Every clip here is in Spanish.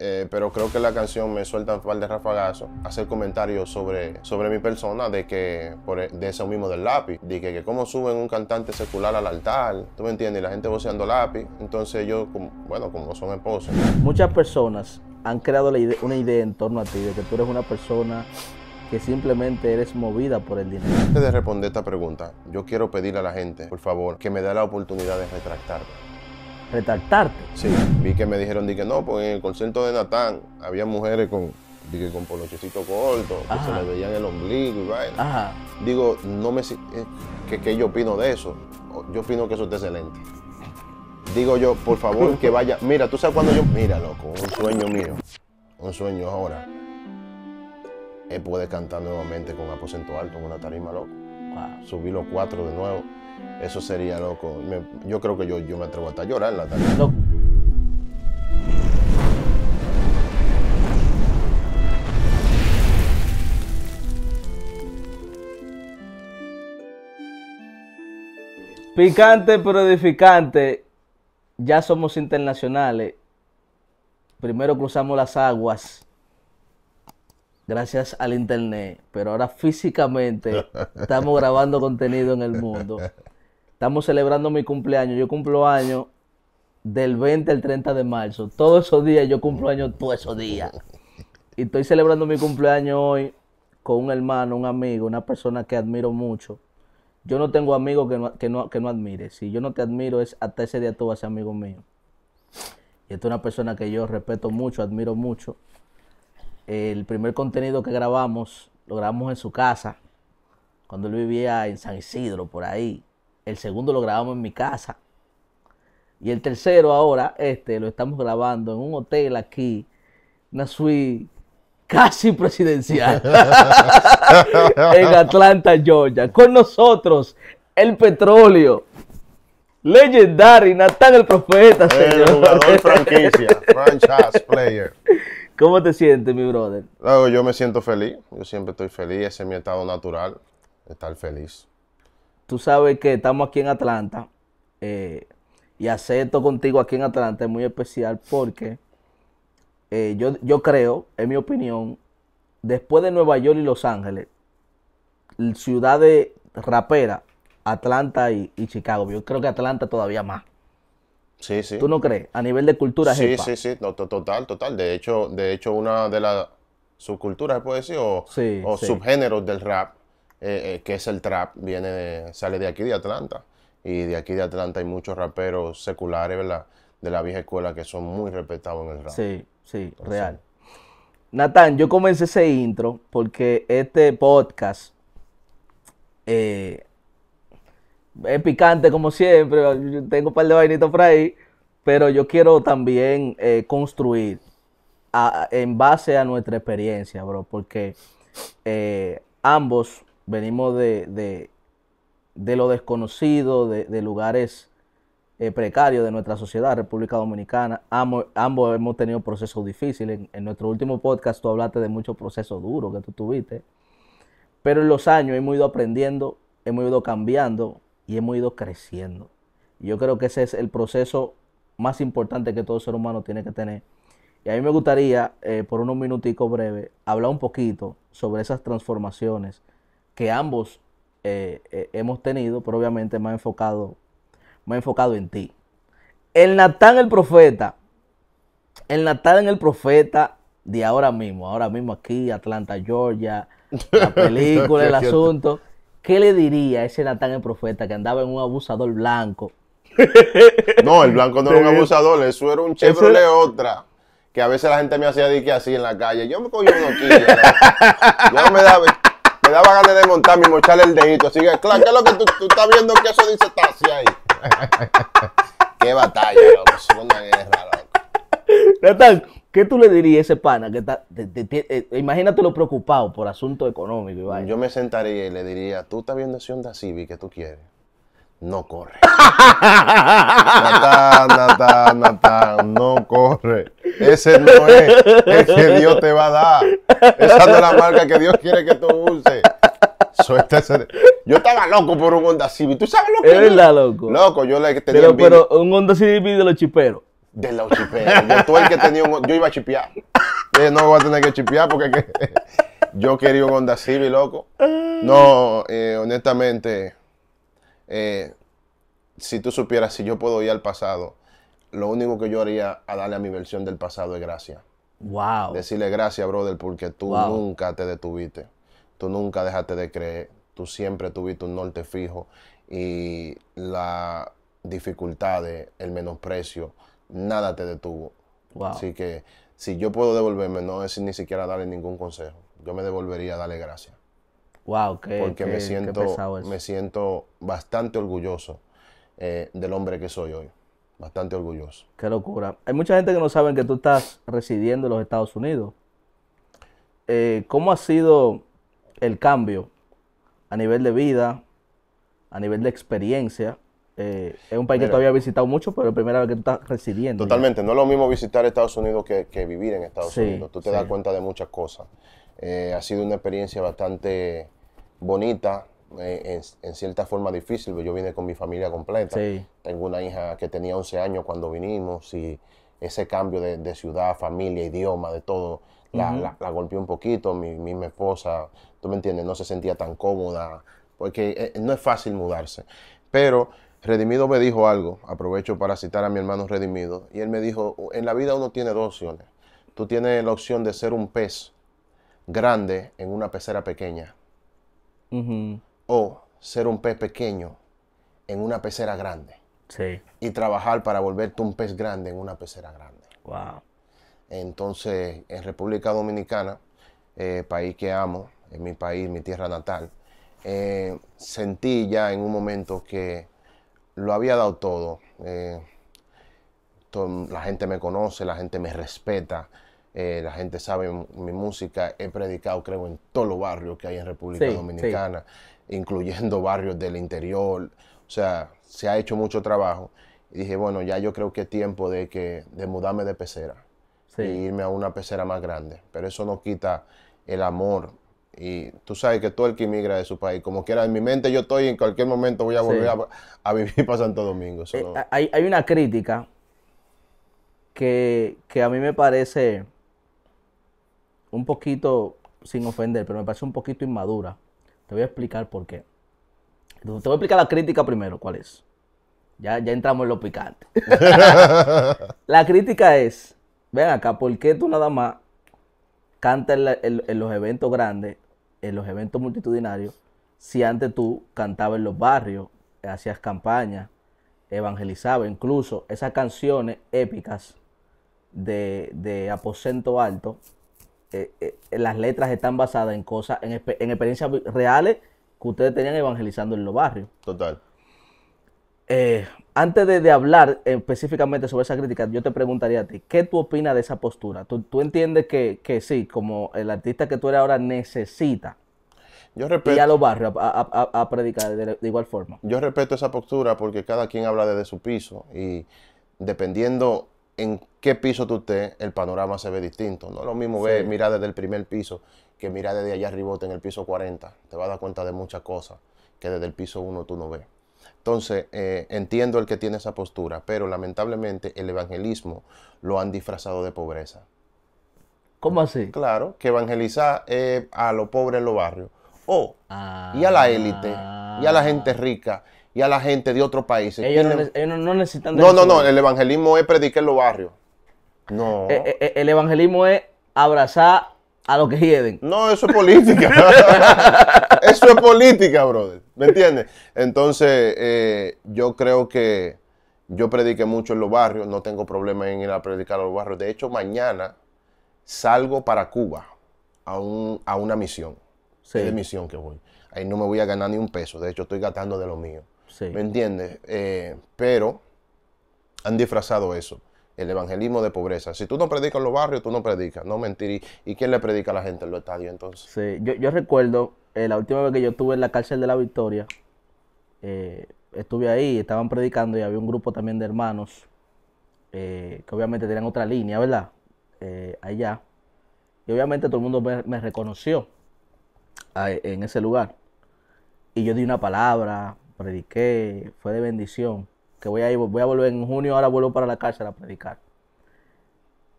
Eh, pero creo que la canción me suelta un par de rafagazos, hacer comentarios sobre, sobre mi persona, de que, por, e, de eso mismo del lápiz, de que, como cómo suben un cantante secular al altar, tú me entiendes, la gente voceando lápiz, entonces yo, bueno, como son esposos. Muchas personas han creado una idea en torno a ti, de que tú eres una persona que simplemente eres movida por el dinero. Antes de responder esta pregunta, yo quiero pedirle a la gente, por favor, que me dé la oportunidad de retractarme retractarte. Sí, vi que me dijeron, que no, pues en el concierto de Natán había mujeres con, que con cortos, que se le veían el ombligo y vaina. Digo, no me... Eh, ¿Qué que yo opino de eso? Yo opino que eso es excelente. Digo yo, por favor, que vaya... Mira, tú sabes cuando yo... Mira, loco, un sueño mío, un sueño ahora, Él puede cantar nuevamente con aposento alto con una tarima, loco. Subir Subí los cuatro de nuevo eso sería loco. yo creo que yo, me atrevo hasta a llorar la Picante pero edificante. Ya somos internacionales. Primero cruzamos las aguas gracias al internet, pero ahora físicamente estamos grabando contenido en el mundo. Estamos celebrando mi cumpleaños. Yo cumplo año del 20 al 30 de marzo. Todos esos días yo cumplo año todos esos días. Y estoy celebrando mi cumpleaños hoy con un hermano, un amigo, una persona que admiro mucho. Yo no tengo amigo que no, que no, que no admire. Si yo no te admiro, es hasta ese día tú vas a ser amigo mío. Y esta es una persona que yo respeto mucho, admiro mucho. El primer contenido que grabamos, lo grabamos en su casa, cuando él vivía en San Isidro, por ahí. El segundo lo grabamos en mi casa. Y el tercero ahora, este, lo estamos grabando en un hotel aquí, una suite casi presidencial, en Atlanta, Georgia. Con nosotros, el petróleo. Legendary, Natán el Profeta, señor. El jugador franquicia, franchise player. ¿Cómo te sientes, mi brother? yo me siento feliz. Yo siempre estoy feliz. Ese es mi estado natural, estar feliz tú sabes que estamos aquí en Atlanta eh, y hacer esto contigo aquí en Atlanta es muy especial porque eh, yo, yo creo, en mi opinión, después de Nueva York y Los Ángeles, ciudades raperas, Atlanta y, Chicago, yo creo que Atlanta todavía más. Sí, sí. ¿Tú no crees? A nivel de cultura. Sí, sí, sí, total, total. De hecho, de hecho, una de las subculturas, se puede decir, o, sí, o subgéneros del rap eh, eh, que es el trap, viene sale de aquí de Atlanta. Y de aquí de Atlanta hay muchos raperos seculares, De la vieja escuela que son muy respetados en el rap. Sí, sí, real. Natán, yo comencé ese intro porque este podcast eh, es picante como siempre, tengo un par de vainitos por ahí, pero yo quiero también construir en base a nuestra experiencia, bro, porque ambos venimos de, lo desconocido, de, lugares eh, precarios de nuestra sociedad, República Dominicana. ambos hemos tenido procesos difíciles. En, nuestro último podcast tú hablaste de muchos procesos duros que tú tuviste. Pero en los años hemos ido aprendiendo, hemos ido cambiando y hemos ido creciendo. yo creo que ese es el proceso más importante que todo ser humano tiene que tener. Y a mí me gustaría, eh, por unos minuticos breves, hablar un poquito sobre esas transformaciones que ambos eh, eh, hemos tenido, pero obviamente más enfocado, más enfocado en ti. El Natán el profeta, el Natán el profeta de ahora mismo, ahora mismo aquí, Atlanta, Georgia, la película, el asunto. ¿Qué le diría a ese Natán el profeta que andaba en un abusador blanco? No, el blanco no era un abusador, eso era un Chevrolet otra que a veces la gente me hacía dique así en la calle. Yo me cogí uno Ya ¿no? me daba. Me daba ganas de desmontar y mocharle el dedito. Así que, claro, ¿qué es lo que tú, tú estás viendo que eso dice Tassi ahí? Qué batalla, loco. Es una guerra, loco. Natal, ¿qué tú le dirías a ese pana? Que está, eh, imagínate lo preocupado por asunto económico. Yo me sentaría y le diría, tú estás viendo ese Honda Civic que tú quieres no corre. Natán, Natán, Natán, no corre. Ese no es el que Dios te va a dar. Esa no es la marca que Dios quiere que tú uses. Yo estaba loco por un Honda Civic. ¿Tú sabes lo que es? verdad, loco. Loco, yo le tenía pero, pero un Honda Civic de los chiperos. De los chiperos. Yo, tú el que tenía un, yo iba a chipear. Eh, no voy a tener que chipear porque yo quería un Honda Civic, loco. No, eh, honestamente eh, si tú supieras si yo puedo ir al pasado, lo único que yo haría a darle a mi versión del pasado es gracia. Wow. Decirle gracias, brother, porque tú nunca te detuviste. Tú nunca dejaste de creer. Tú siempre tuviste un norte fijo y la dificultad el menosprecio, nada te detuvo. Wow. Así que si yo puedo devolverme, no es ni siquiera darle ningún consejo. Yo me devolvería a darle gracias. Wow, qué, porque me siento, me siento bastante orgulloso eh, del hombre que soy hoy. Bastante orgulloso. Qué locura. Hay mucha gente que no sabe que tú estás residiendo en los Estados Unidos. Eh, ¿Cómo ha sido el cambio a nivel de vida, a nivel de experiencia? Eh, es un país que todavía he visitado mucho, pero es la primera vez que tú estás residiendo. Totalmente. No es lo mismo visitar Estados Unidos que, vivir en Estados Unidos. Tú te das cuenta de muchas cosas. ha sido una experiencia bastante bonita, eh, en, cierta forma difícil, yo vine con mi familia completa. Tengo una hija que tenía 11 años cuando vinimos y ese cambio de, ciudad, familia, idioma, de todo, la, golpeó un poquito. Mi misma esposa, tú me entiendes, no se sentía tan cómoda, porque eh, eh, no es fácil mudarse. Pero Redimido me dijo algo, aprovecho para citar a mi hermano Redimido, y él me dijo, en la vida uno tiene dos opciones. Tú tienes la opción de ser un pez grande en una pecera pequeña o ser un pez pequeño en una pecera grande. Y trabajar para volverte un pez grande en una pecera grande. Entonces, en República Dominicana, eh, país que amo, en mi país, mi tierra natal, eh, sentí ya en un momento que lo había dado todo. Eh, la gente me conoce, la gente me respeta eh, la gente sabe mi música. He predicado, creo, en todos los barrios que hay en República Dominicana, incluyendo barrios del interior. O sea, se ha hecho mucho trabajo. Y dije, bueno, ya yo creo que es tiempo de, que, mudarme de pecera y irme a una pecera más grande. Pero eso no quita el amor. Y tú sabes que todo el que inmigra de su país, como quiera, en mi mente yo estoy, en cualquier momento voy a volver a, vivir para Santo Domingo. Eh, hay, una crítica que, que a mí me parece un poquito, sin ofender, pero me parece un poquito inmadura. Te voy a explicar por qué. Te voy a explicar la crítica primero, cuál es. Ya, ya entramos en lo picante. la crítica es, ven acá, ¿por qué tú nada más cantas en, los eventos grandes, en los eventos multitudinarios, si antes tú cantabas en los barrios, hacías campaña, evangelizabas, incluso esas canciones épicas de, de aposento alto, eh, eh, eh, las letras están basadas en cosas, en, experiencias reales que ustedes tenían evangelizando en los barrios. Total. antes de, hablar específicamente sobre esa crítica, yo te preguntaría a ti, ¿qué tú opinas de esa postura? ¿Tú, entiendes que, sí, como el artista que tú eres ahora necesita yo ir a los barrios a, predicar de, igual forma? Yo respeto esa postura porque cada quien habla desde su piso y dependiendo en qué piso tú estés, el panorama se ve distinto. No es lo mismo ver, mirar desde el primer piso que mirar desde allá arriba en el piso 40. Te vas a dar cuenta de muchas cosas que desde el piso 1 tú no ves. Entonces, eh, entiendo el que tiene esa postura, pero lamentablemente el evangelismo lo han disfrazado de pobreza. ¿Cómo así? Claro, que evangelizar eh, a los pobres en los barrios. O, y a la élite, y a la ah. gente rica, y a la gente de otros países. Ellos, no, necesitan... no, no, no, el evangelismo es predicar en los barrios. No. Eh, eh, eh, el, evangelismo es abrazar a los que quieren. No, eso es política. eso es política, brother. ¿Me entiendes? Entonces, yo creo que yo prediqué mucho en los barrios. No tengo problema en ir a predicar a los barrios. De hecho, mañana salgo para Cuba a, a una misión. Sí. de misión que voy. Ahí no me voy a ganar ni un peso. De hecho, estoy gastando de lo mío. ¿Me entiendes? Eh, pero han disfrazado eso. El evangelismo de pobreza. Si tú no predicas en los barrios, tú no predicas. No mentir. ¿Y quién le predica a la gente en los estadios entonces? Sí, yo, recuerdo eh, la última vez que yo estuve en la cárcel de la Victoria, eh, estuve ahí, estaban predicando y había un grupo también de hermanos que obviamente tenían otra línea, ¿verdad? allá. Y obviamente todo el mundo me reconoció ah, en ese lugar. Y yo di una palabra, prediqué, fue de bendición. Que voy a, ir, voy a volver en junio, ahora vuelvo para la cárcel a predicar.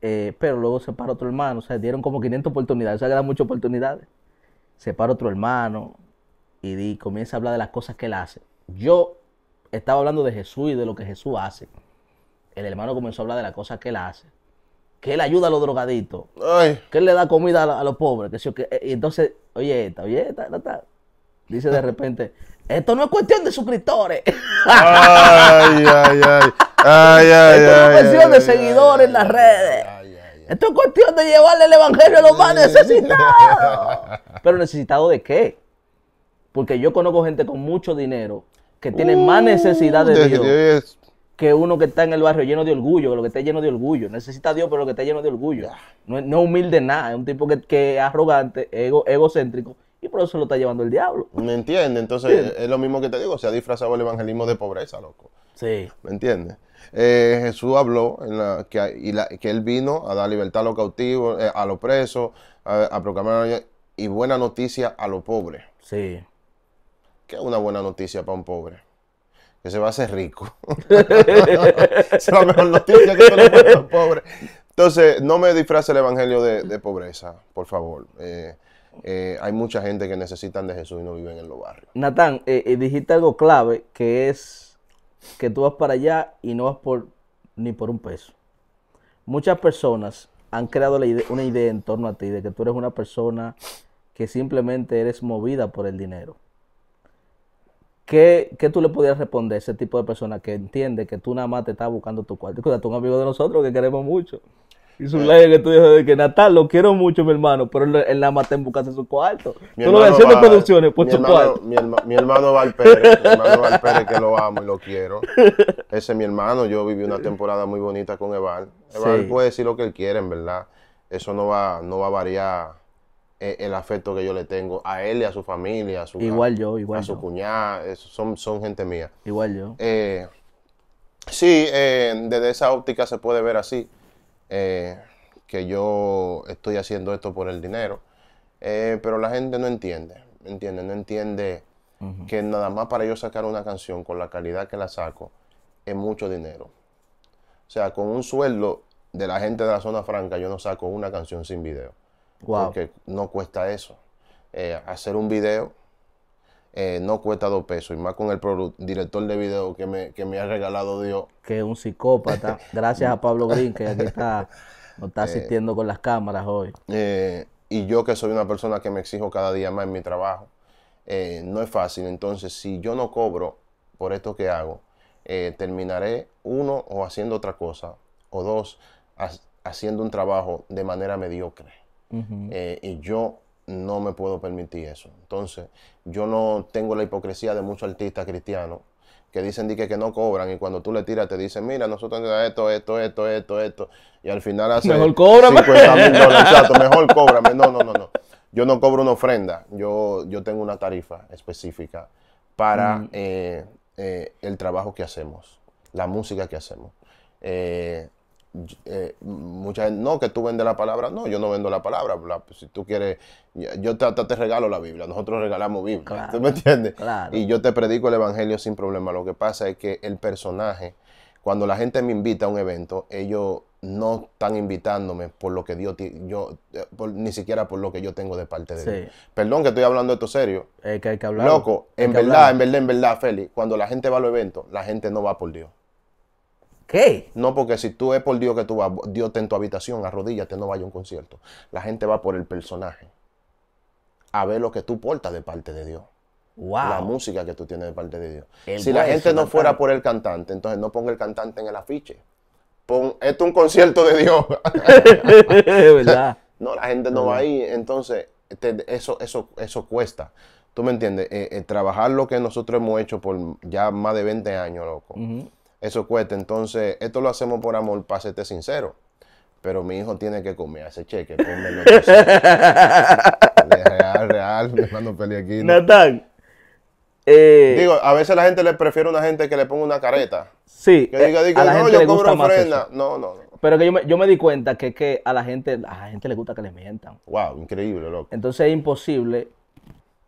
Eh, pero luego se para otro hermano, o sea, dieron como 500 oportunidades, o sea, que dan muchas oportunidades. Se para otro hermano y comienza a hablar de las cosas que él hace. Yo estaba hablando de Jesús y de lo que Jesús hace. El hermano comenzó a hablar de las cosas que él hace. Que él ayuda a los drogaditos. Que él le da comida a, los pobres. Que, eh, y entonces, oye, esta, oye, esta, Dice de repente, esto no es cuestión de suscriptores. Ay, ay, ay. ay, ay Esto no es cuestión de seguidores en las redes. Esto es cuestión de llevarle el evangelio a los más necesitados. Pero necesitado de qué? Porque yo conozco gente con mucho dinero que tiene más uh, necesidad de, Dios, que uno que está en el barrio lleno de orgullo, lo que esté lleno de orgullo. Necesita Dios, pero lo que está lleno de orgullo. No es no humilde nada, es un tipo que, es arrogante, egocéntrico y por eso lo está llevando el diablo. ¿Me entiendes? Entonces es lo mismo que te digo, se ha disfrazado el evangelismo de pobreza, loco. Sí. ¿Me entiendes? Eh, Jesús habló que, que él vino a dar libertad a los cautivos, eh, a los presos, a, a, proclamar y buena noticia a los pobres. Sí. ¿Qué es una buena noticia para un pobre? Que se va a hacer rico. es la mejor noticia que le puede Entonces, no me disfrace el evangelio de, de pobreza, por favor. Eh, eh, hay mucha gente que necesitan de Jesús y no viven en los barrios. Natán, eh, eh, dijiste algo clave que es que tú vas para allá y no vas por ni por un peso. Muchas personas han creado una idea en torno a ti de que tú eres una persona que simplemente eres movida por el dinero. ¿Qué, qué tú le podrías responder a ese tipo de persona que entiende que tú nada más te estás buscando tu cuarto? Tú un amigo de nosotros que queremos mucho. Y su ley que tú dices de que Natal lo quiero mucho, mi hermano, pero él nada más en su cuarto. tú lo ves haciendo producciones pues mi su hermano, cuarto. Mi, mi hermano Eval mi que lo amo y lo quiero. Ese es mi hermano. Yo viví una temporada muy bonita con Eval. Eval puede decir lo que él quiere, en verdad. Eso no va, no va a variar eh, el, afecto que yo le tengo a él y a su familia, a su, igual yo, igual a su cuñada, son, son gente mía. Igual yo. Eh, sí, eh, desde esa óptica se puede ver así eh, que yo estoy haciendo esto por el dinero. Eh, pero la gente no entiende, entiende, no entiende que nada más para yo sacar una canción con la calidad que la saco es mucho dinero. O sea, con un sueldo de la gente de la zona franca yo no saco una canción sin video. Porque no cuesta eso. Eh, hacer un video eh, no cuesta dos pesos. Y más con el director de video que me, ha regalado Dios. Que es un psicópata. Gracias a Pablo Green, que aquí está, nos está eh, asistiendo con las cámaras hoy. Eh, y yo que soy una persona que me exijo cada día más en mi trabajo, no es fácil. Entonces, si yo no cobro por esto que hago, terminaré uno o haciendo otra cosa, o dos, haciendo un trabajo de manera mediocre. y yo no me puedo permitir eso. Entonces, yo no tengo la hipocresía de muchos artistas cristianos que dicen que, que no cobran y cuando tú le tiras te dicen, mira, nosotros esto, esto, esto, esto, esto, y al final hace mejor cóbrame. mejor cóbrame. No, no, no, no. Yo no cobro una ofrenda, yo, yo tengo una tarifa específica para eh, eh, el trabajo que hacemos, la música que hacemos. Eh, eh, mucha gente, no, que tú vendes la palabra, no, yo no vendo la palabra, si tú quieres, yo te, te, regalo la Biblia, nosotros regalamos Biblia, me entiendes? Y yo te predico el Evangelio sin problema, lo que pasa es que el personaje, cuando la gente me invita a un evento, ellos no están invitándome por lo que Dios, yo, eh, ni siquiera por lo que yo tengo de parte de Perdón que estoy hablando esto serio. que hay que hablar. Loco, en verdad, en verdad, en verdad, Feli, cuando la gente va a los eventos, la gente no va por Dios. ¿Qué? No, porque si tú es por Dios que tú vas, Dios te en tu habitación, arrodíllate, no vaya a un concierto. La gente va por el personaje. A ver lo que tú portas de parte de Dios. La música que tú tienes de parte de Dios. si la gente no fuera por el cantante, entonces no ponga el cantante en el afiche. Pon, esto es un concierto de Dios. ¿Verdad? No, la gente no va ahí. Entonces, eso, eso, eso cuesta. ¿Tú me entiendes? Eh, eh, trabajar lo que nosotros hemos hecho por ya más de 20 años, loco eso cuesta. Entonces, esto lo hacemos por amor, para sincero. Pero mi hijo tiene que comer ese cheque, de real, real, me mando pelea aquí. Natán. Eh, digo, a veces la gente le prefiere una gente que le ponga una careta. Sí. Que diga, diga, no, yo cobro ofrenda. No, no, no. Pero que yo me, yo me di cuenta que, que a la gente a la gente le gusta que le mientan. Wow, increíble, loco. Entonces es imposible.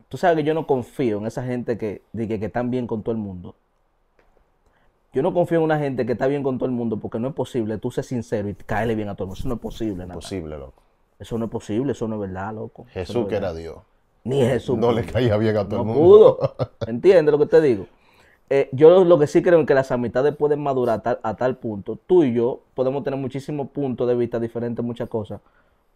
Tú sabes que yo no confío en esa gente que, de que, que están bien con todo el mundo. Yo no confío en una gente que está bien con todo el mundo porque no es posible tú seas sincero y caerle bien a todo el mundo. Eso no es posible, nada. Imposible, loco. Eso no es posible, eso no es verdad, loco. Jesús que era Dios. Ni Jesús. No le caía bien a todo el mundo. pudo. ¿Entiendes lo que te digo? Eh, yo lo que sí creo es que las amistades pueden madurar a tal, punto. Tú y yo podemos tener muchísimos puntos de vista diferentes, muchas cosas,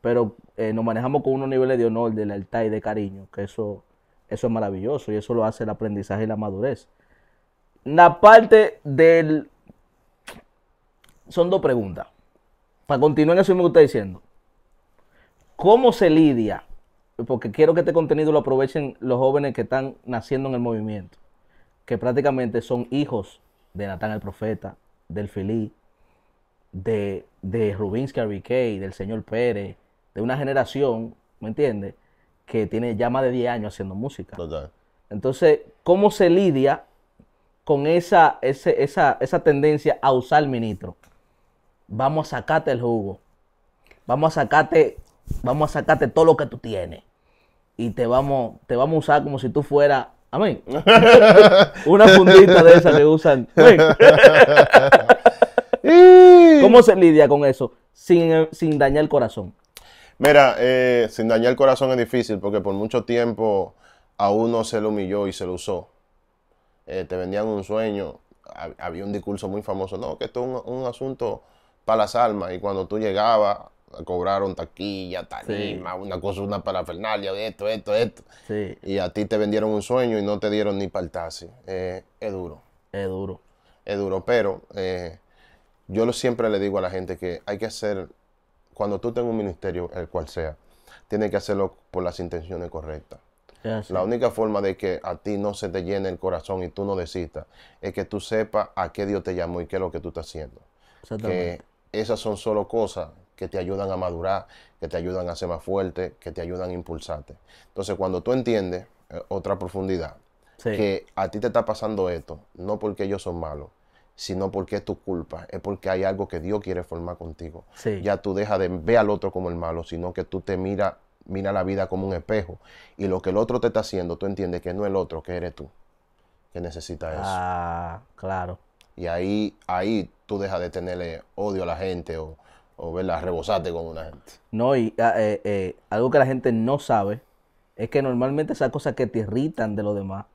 pero eh, nos manejamos con unos niveles de honor, de lealtad y de cariño, que eso, eso es maravilloso y eso lo hace el aprendizaje y la madurez. La parte del... Son dos preguntas. Para continuar en eso que diciendo. ¿Cómo se lidia? Porque quiero que este contenido lo aprovechen los jóvenes que están naciendo en el movimiento. Que prácticamente son hijos de Natán el Profeta, del Filí, de, de Rubinsky RBK, del señor Pérez, de una generación, ¿me entiendes? Que tiene ya más de 10 años haciendo música. Total. Entonces, ¿cómo se lidia con esa, esa, esa tendencia a usar ministro. Vamos a sacarte el jugo. Vamos a sacarte, vamos a sacarte todo lo que tú tienes. Y te vamos, te vamos a usar como si tú fueras mí. Una fundita de esas que usan. ¿Cómo se lidia con eso? Sin, dañar el corazón. Mira, eh, sin dañar el corazón es difícil porque por mucho tiempo a uno se lo humilló y se lo usó. Eh, te vendían un sueño. Había un discurso muy famoso, no, que esto es un, asunto para las almas. Y cuando tú llegabas, cobraron taquilla, tarima, una cosa, una parafernalia, esto, esto, esto. Y a ti te vendieron un sueño y no te dieron ni para el taxi. Eh, es duro. Es duro. Es duro, pero eh, yo siempre le digo a la gente que hay que hacer, cuando tú tengas un ministerio, el cual sea, tienes que hacerlo por las intenciones correctas. La única forma de que a ti no se te llene el corazón y tú no desistas es que tú sepas a qué Dios te llamó y qué es lo que tú estás haciendo. Que esas son solo cosas que te ayudan a madurar, que te ayudan a ser más fuerte, que te ayudan a impulsarte. Entonces, cuando tú entiendes eh, otra profundidad, que a ti te está pasando esto, no porque ellos son malos, sino porque es tu culpa, es porque hay algo que Dios quiere formar contigo. Ya tú dejas de ver al otro como el malo, sino que tú te miras mira la vida como un espejo. Y lo que el otro te está haciendo, tú entiendes que no es el otro, que eres tú, que necesita eso. Ah, claro. Y ahí, ahí tú dejas de tenerle odio a la gente o, verla rebosarte con una gente. No, y ah, eh, eh, algo que la gente no sabe es que normalmente esas cosas que te irritan de los demás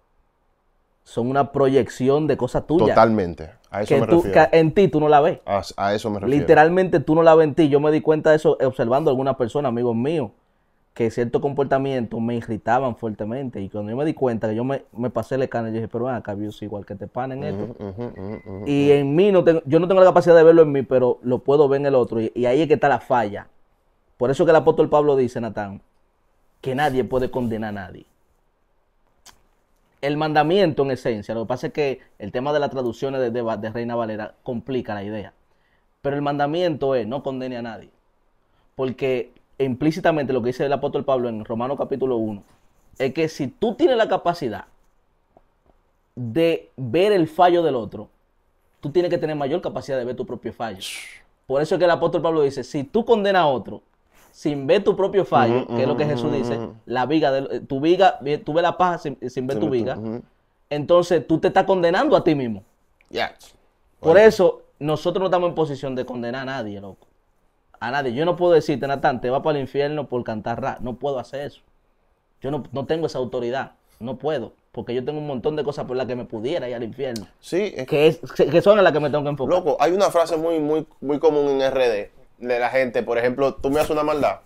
son una proyección de cosas tuyas. Totalmente. A eso me refiero. Que en ti tú no la ves. A, eso me refiero. Literalmente tú no la ves en ti. Yo me di cuenta de eso observando a algunas personas, amigos míos, que ciertos comportamientos me irritaban fuertemente. Y cuando yo me di cuenta que yo me, pasé el cana, yo dije, pero acá, igual que te en esto. y en mí, no tengo, yo no tengo la capacidad de verlo en mí, pero lo puedo ver en el otro. Y, ahí es que está la falla. Por eso que el apóstol Pablo dice, Natán, que nadie puede condenar a nadie. El mandamiento en esencia, lo que pasa es que el tema de las traducciones de, de, de Reina Valera complica la idea. Pero el mandamiento es, no condene a nadie. Porque implícitamente lo que dice el apóstol Pablo en Romano capítulo 1, es que si tú tienes la capacidad de ver el fallo del otro, tú tienes que tener mayor capacidad de ver tu propio fallo. Por eso es que el apóstol Pablo dice, si tú condenas a otro sin ver tu propio fallo, que es lo que Jesús dice, la viga, de, tu viga, tú ves la paja sin, ver tu viga, entonces tú te estás condenando a ti mismo. ya Por eso nosotros no estamos en posición de condenar a nadie, loco a nadie. Yo no puedo decirte, Natán, te va para el infierno por cantar rap. No puedo hacer eso. Yo no, tengo esa autoridad. No puedo. Porque yo tengo un montón de cosas por las que me pudiera ir al infierno. Sí. que, es, que son las que me tengo que enfocar. Loco, hay una frase muy, muy, muy común en RD de la gente. Por ejemplo, tú me haces una maldad.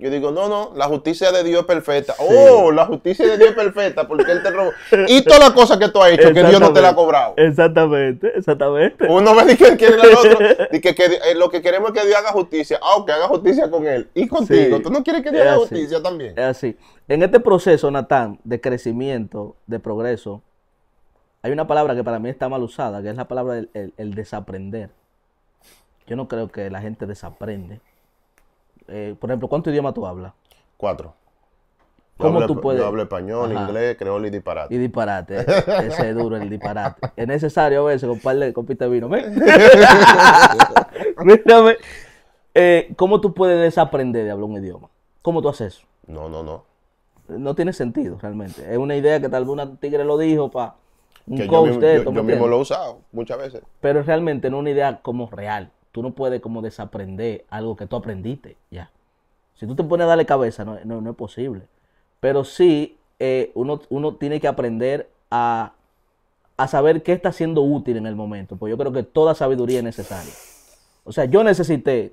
Yo digo, no, no, la justicia de Dios es perfecta. Oh, la justicia de Dios es perfecta porque Él te robó. Y todas las cosas que tú has hecho, que Dios no te la ha cobrado. Exactamente, exactamente. Uno me dice que quiere el otro. Eh, lo que queremos es que Dios haga justicia. Ah, que haga justicia con Él y contigo. Tú no quieres que Dios haga justicia también. Es así. En este proceso, Natán, de crecimiento, de progreso, hay una palabra que para mí está mal usada, que es la palabra del desaprender. Yo no creo que la gente desaprende. Eh, por ejemplo, ¿cuántos idiomas tú hablas? Cuatro. ¿Cómo tú puedes? Yo hablo español, inglés, creol y disparate. Y disparate. Eh, ese es duro, el disparate. Es necesario a veces compadre, copita de vino. Mírame. Eh, ¿Cómo tú puedes desaprender de hablar un idioma? ¿Cómo tú haces eso? No, no, no. No tiene sentido realmente. Es una idea que tal vez una tigre lo dijo para un que usted. yo mismo lo he usado muchas veces. Pero realmente no es una idea como real tú no puedes como desaprender algo que tú aprendiste, ya. Si tú te pones a darle cabeza, no, es posible. Pero sí, eh, uno, uno, tiene que aprender a, a, saber qué está siendo útil en el momento. Pues yo creo que toda sabiduría es necesaria. O sea, yo necesité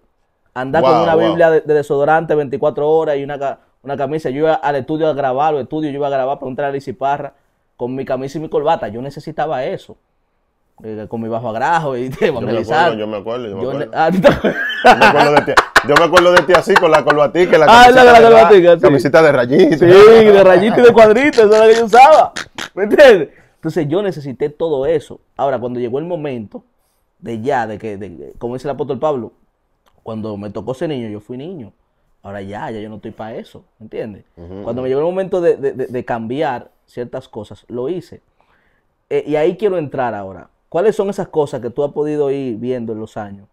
andar con una Biblia de, desodorante 24 horas y una, camisa. Yo iba al estudio a grabar, los estudio yo iba a grabar, preguntar a Liz Parra con mi camisa y mi corbata. Yo necesitaba eso. Eh, con mi bajo agrajo y te Yo me acuerdo, yo me acuerdo. Ah, yo, me acuerdo. de ti. Yo me acuerdo de ti así con la colbatica. La ah, la, la Camisita de rayito Sí, de rayito y de cuadritos, eso es lo que yo usaba. ¿Me entiendes? Entonces yo necesité todo eso. Ahora, cuando llegó el momento de ya, de que, como dice el apóstol Pablo, cuando me tocó ser niño, yo fui niño. Ahora ya, ya yo no estoy para eso, ¿me entiendes? Cuando me llegó el momento de, de cambiar ciertas cosas, lo hice. Eh, y ahí quiero entrar ahora ¿Cuáles son esas cosas que tú has podido ir viendo en los años?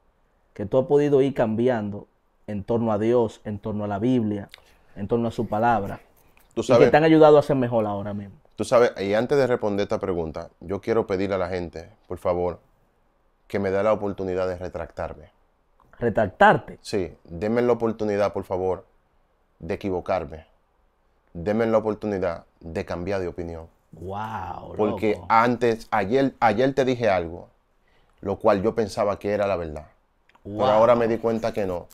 Que tú has podido ir cambiando en torno a Dios, en torno a la Biblia, en torno a su palabra. Tú sabes, y que te han ayudado a ser mejor ahora mismo. Tú sabes, y antes de responder esta pregunta, yo quiero pedirle a la gente, por favor, que me dé la oportunidad de retractarme. ¿Retractarte? Sí, denme la oportunidad, por favor, de equivocarme. Denme la oportunidad de cambiar de opinión. Wow. Porque antes, ayer, ayer te dije algo, lo cual yo pensaba que era la verdad. Pero ahora me di cuenta que no.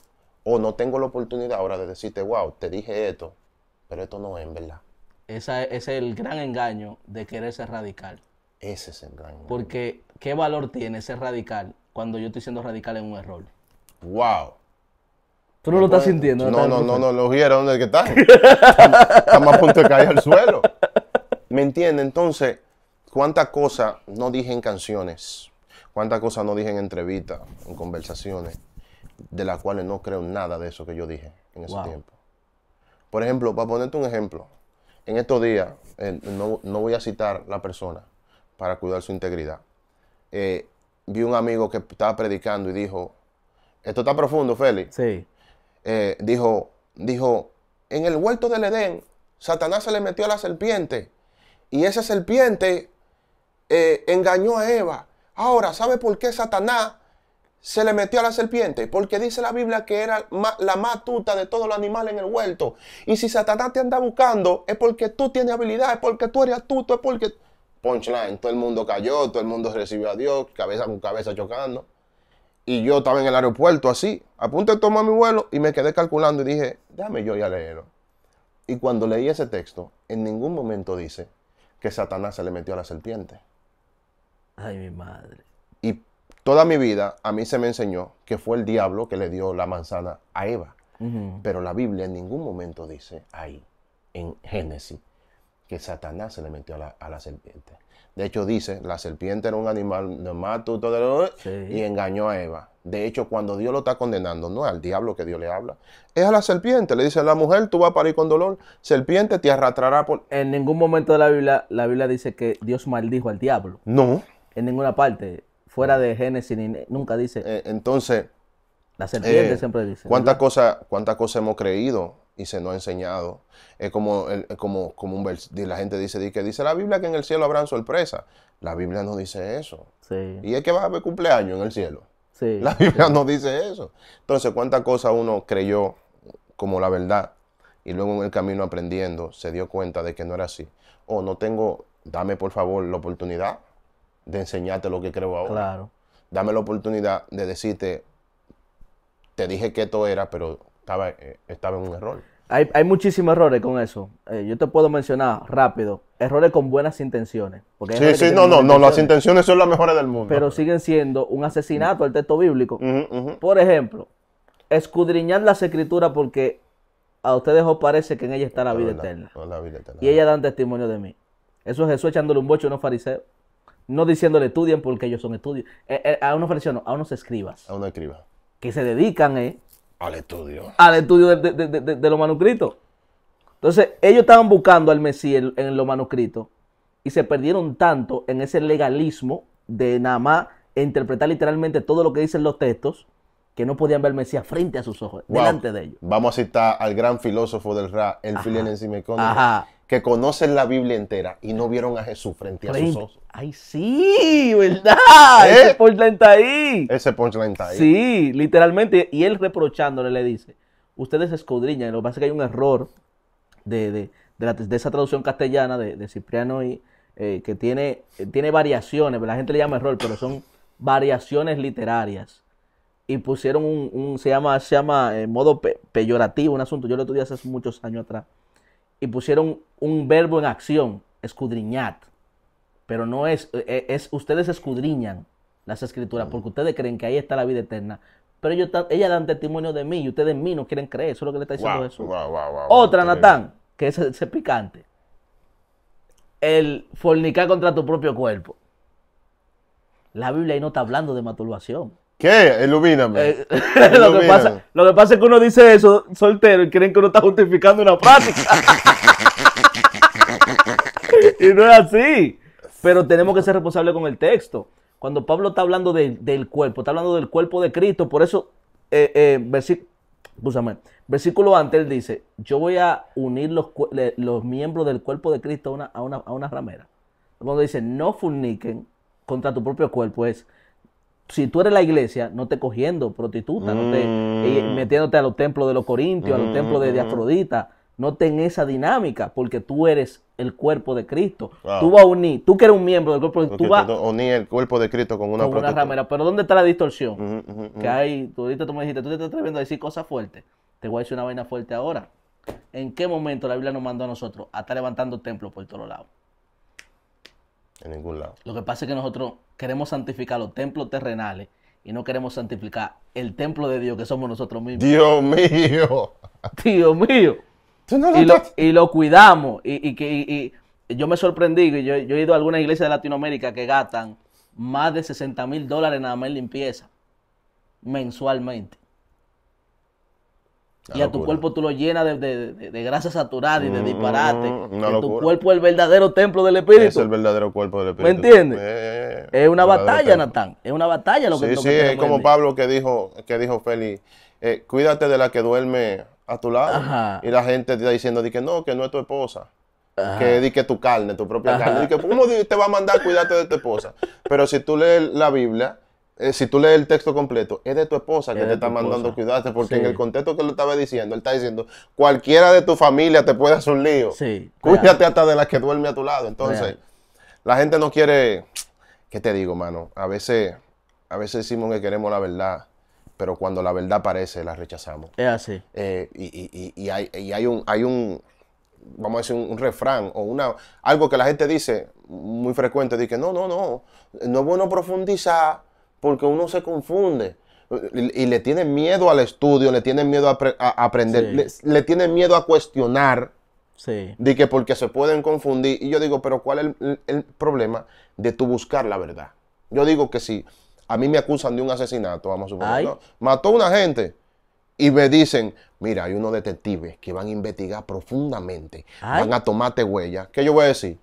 O no tengo la oportunidad ahora de decirte, wow, te dije esto, pero esto no es en verdad. ese es el gran engaño de querer ser radical. Ese es el gran engaño. Porque, ¿qué valor tiene ser radical cuando yo estoy siendo radical en un error? Wow. Tú no, lo estás sintiendo. No, no, no, no, lo vieron dónde que está. Estamos a punto de caer al suelo. ¿Me entiende? Entonces, ¿cuántas cosas no dije en canciones? ¿Cuántas cosas no dije en entrevistas, en conversaciones, de las cuales no creo nada de eso que yo dije en ese tiempo? Por ejemplo, para ponerte un ejemplo, en estos días, eh, no, voy a citar la persona para cuidar su integridad. Eh, vi un amigo que estaba predicando y dijo, esto está profundo, Félix. Sí. Eh, dijo, dijo, en el huerto del Edén, Satanás se le metió a la serpiente y esa serpiente eh, engañó a Eva. Ahora, ¿sabe por qué Satanás se le metió a la serpiente? Porque dice la Biblia que era la más tuta de todos los animales en el huerto. Y si Satanás te anda buscando, es porque tú tienes habilidad, es porque tú eres astuto, es porque... Punchline, todo el mundo cayó, todo el mundo recibió a Dios, cabeza con cabeza chocando. Y yo estaba en el aeropuerto así, a punto tomar mi vuelo, y me quedé calculando y dije, déjame yo ya leerlo. Y cuando leí ese texto, en ningún momento dice, que Satanás se le metió a la serpiente. Ay, mi madre. Y toda mi vida a mí se me enseñó que fue el diablo que le dio la manzana a Eva. Pero la Biblia en ningún momento dice ahí, en Génesis, que Satanás se le metió a la, serpiente. De hecho, dice, la serpiente era un animal normal, todo y engañó a Eva. De hecho, cuando Dios lo está condenando, no es al diablo que Dios le habla, es a la serpiente. Le dice a la mujer, tú vas a parir con dolor, serpiente te arrastrará por... En ningún momento de la Biblia, la Biblia dice que Dios maldijo al diablo. No. En ninguna parte, fuera de Génesis, nunca dice... Eh, entonces... La serpiente eh, siempre dice. ¿Cuántas cosas hemos creído y se nos ha enseñado. Es como, como, como un la gente dice, que dice la Biblia que en el cielo habrán sorpresa La Biblia no dice eso. Y es que va a haber cumpleaños en el cielo. la Biblia no dice eso. Entonces, cuántas cosas uno creyó como la verdad y luego en el camino aprendiendo se dio cuenta de que no era así. O oh, no tengo, dame por favor la oportunidad de enseñarte lo que creo ahora. Claro. Dame la oportunidad de decirte, te dije que esto era, pero eh, estaba, en un error. Hay, muchísimos errores con eso. Eh, yo te puedo mencionar rápido. Errores con buenas intenciones. Porque sí, sí, no, no, no. Las intenciones son las mejores del mundo. Pero siguen siendo un asesinato al texto bíblico. Por ejemplo, escudriñar las escrituras porque a ustedes os parece que en ella está la vida, eterna. Y ellas dan testimonio de mí. Eso es Jesús echándole un bocho a unos fariseos. No diciéndole estudien porque ellos son estudios. Eh, a unos fariseos no, a unos escribas. A unos escribas. Que se dedican, eh al estudio. Al estudio de, los manuscritos. Entonces, ellos estaban buscando al Mesías en, los manuscritos y se perdieron tanto en ese legalismo de nada más interpretar literalmente todo lo que dicen los textos que no podían ver al Mesías frente a sus ojos, delante de ellos. Vamos a citar al gran filósofo del Ra, el Filial Ajá que conocen la Biblia entera y no vieron a Jesús frente a sus ojos. Ay, sí, ¿verdad? ¿Eh? Ese punchline ahí. Ese punchline ahí. Sí, literalmente. Y él reprochándole le dice, ustedes escudriñan, lo que pasa es que hay un error de, esa traducción castellana de, Cipriano y eh, que tiene, tiene variaciones, la gente le llama error, pero son variaciones literarias. Y pusieron un, se llama, se llama en eh, modo peyorativo un asunto, yo lo estudié hace muchos años atrás y pusieron un verbo en acción, escudriñad. Pero no es, e, e, es ustedes escudriñan las escrituras mm. porque ustedes creen que ahí está la vida eterna. Pero ellos, ellas dan testimonio de mí y ustedes en mí no quieren creer. Eso es lo que le está diciendo eso. Otra, Natán, que es, es picante. El fornicar contra tu propio cuerpo. La Biblia ahí no está hablando de masturbación. ¿Qué? Ilumíname. Eh, lo, que pasa, lo, que pasa, es que uno dice eso soltero y creen que uno está justificando una práctica. y no es así. Pero tenemos que ser responsables con el texto. Cuando Pablo está hablando del cuerpo, está hablando del cuerpo de Cristo. Por eso, eh, eh, versículo, versículo antes, él dice, yo voy a unir los, los miembros del cuerpo de Cristo a una, a una, a una ramera. Cuando dice, no funiquen contra tu propio cuerpo, es, si tú eres la iglesia, no te cogiendo prostituta, no te, mm. eh, metiéndote a los templos de los corintios, a los templos de, de mm. Afrodita no ten esa dinámica, porque tú eres el cuerpo de Cristo. Tú vas a unir, tú que eres un miembro del cuerpo de Cristo, tú vas a unir el cuerpo de Cristo con una, con ramera. Pero ¿dónde está la distorsión? que hay, ahorita tú me dijiste, tú te estás atreviendo a decir cosas fuertes. Te voy a decir una vaina fuerte ahora. ¿En qué momento la Biblia nos mandó a nosotros a estar levantando templos por todos lados? En ningún lado. Lo que pasa es que nosotros queremos santificar los templos terrenales y no queremos santificar el templo de Dios que somos nosotros mismos. Dios mío. Dios mío y, lo, cuidamos. Y, que yo me sorprendí, yo, he ido a algunas iglesias de Latinoamérica que gastan más de 60 mil dólares nada más en limpieza mensualmente. y a tu cuerpo tú lo llenas de, grasa saturada y de mm, disparate. tu cuerpo es el verdadero templo del Espíritu. Es el verdadero cuerpo del Espíritu. ¿Me entiendes? Eh, eh, eh, es una batalla, Natán. Es una batalla lo que Sí, sí, es como Pablo que dijo, que dijo Félix, cuídate de la que duerme a tu lado. Y la gente te está diciendo que no, que no es tu esposa. Que di que tu carne, tu propia carne. que, ¿Cómo pues, te va a mandar a cuidarte de tu esposa? Pero si tú lees la Biblia, eh, si tú lees el texto completo, es de tu esposa que te está mandando a cuidarte, porque en el contexto que lo estaba diciendo, él está diciendo, cualquiera de tu familia te puede hacer un lío. Cuídate hasta de las que duerme a tu lado. Entonces, la gente no quiere, ¿qué te digo, mano? A veces, a veces decimos que queremos la verdad pero cuando la verdad aparece, la rechazamos. Es así. Eh, y, y, hay, un, hay un, vamos a decir, un, refrán o una, algo que la gente dice muy frecuente, dice, no, no, no, no es bueno profundizar porque uno se confunde. Y, le tiene miedo al estudio, le tiene miedo a, aprender, le, tiene miedo a cuestionar. Sí. De que porque se pueden confundir. Y yo digo, pero ¿cuál es el, problema de tu buscar la verdad? Yo digo que sí a mí me acusan de un asesinato, vamos a suponer. Mató a una gente y me dicen, mira, hay unos detectives que van a investigar profundamente, van a tomarte huellas. ¿Qué yo voy a decir?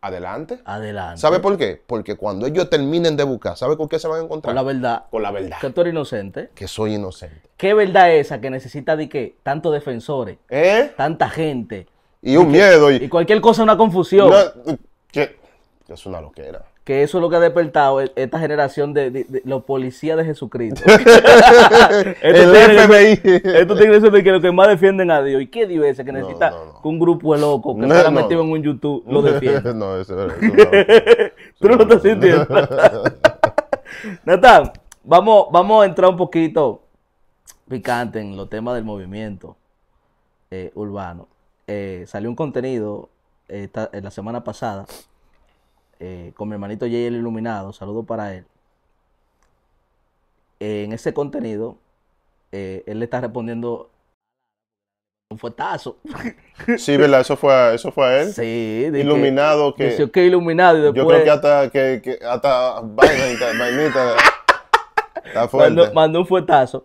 Adelante. Adelante. ¿Sabe por qué? Porque cuando ellos terminen de buscar, ¿sabe con qué se van a encontrar? Con la verdad. Con la verdad. Que tú eres inocente. Que soy inocente. ¿Qué verdad es esa que necesita de qué? Tantos defensores. ¿Eh? Tanta gente. Y un miedo. y, cualquier cosa, una confusión. es una loquera que eso es lo que ha despertado e-, esta generación de, los policías de Jesucristo. el FBI. tiene tigres de que los que más defienden a Dios. ¿Y qué Dios ese que necesita que un grupo de locos que ha metido en un YouTube lo defiende? no, eso, verdad. Tú no lo estás sintiendo. Natán, vamos, vamos a entrar un poquito picante en los temas del movimiento eh, urbano. Eh, salió un contenido eh, eh, la semana pasada eh, con mi hermanito Jay el Iluminado, saludo para él. en ese contenido, eh, él le está respondiendo un fuetazo. Sí, ¿verdad? Eso fue a, eso fue a él. Sí, iluminado que, iluminado Yo creo que hasta que, hasta vainita, Mandó, mandó un fuetazo.